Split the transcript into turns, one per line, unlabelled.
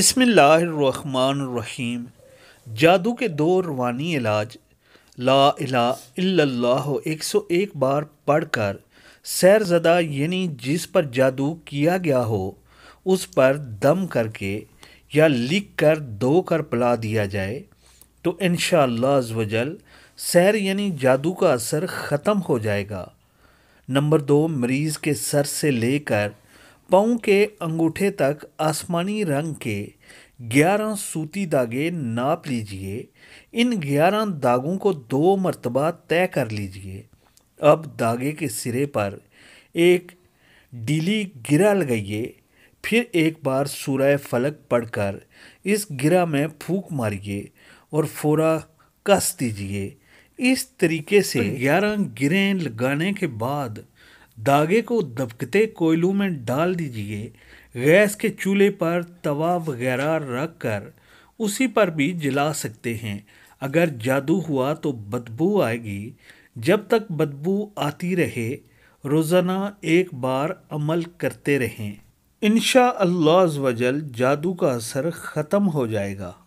रहीम जादू के दो रवानी इलाज ला अला एक सौ एक बार पढ़कर सैरज़दा यानी जिस पर जादू किया गया हो उस पर दम करके या लिख कर दो कर पला दिया जाए तो इन शजल सैर यानी जादू का असर ख़त्म हो जाएगा नंबर दो मरीज़ के सर से लेकर पाँव के अंगूठे तक आसमानी रंग के ग्यारह सूती दागे नाप लीजिए इन ग्यारह दागों को दो मरतबा तय कर लीजिए अब दागे के सिरे पर एक डीली गिरा लगाइए फिर एक बार सूरा फलक पढ़कर इस गिरा में फूक मारिए और फोरा कस दीजिए इस तरीके से ग्यारह गिरें लगाने के बाद धागे को दबकते कोयलों में डाल दीजिए गैस के चूल्हे पर तवा वगैरह रख कर उसी पर भी जला सकते हैं अगर जादू हुआ तो बदबू आएगी जब तक बदबू आती रहे रोज़ाना एक बार अमल करते रहें इन वजल जादू का असर ख़त्म हो जाएगा